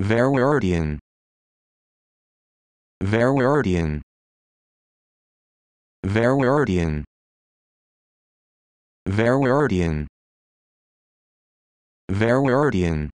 Verwardian. Verwardian. Verwardian. Verwardian. Verwardian.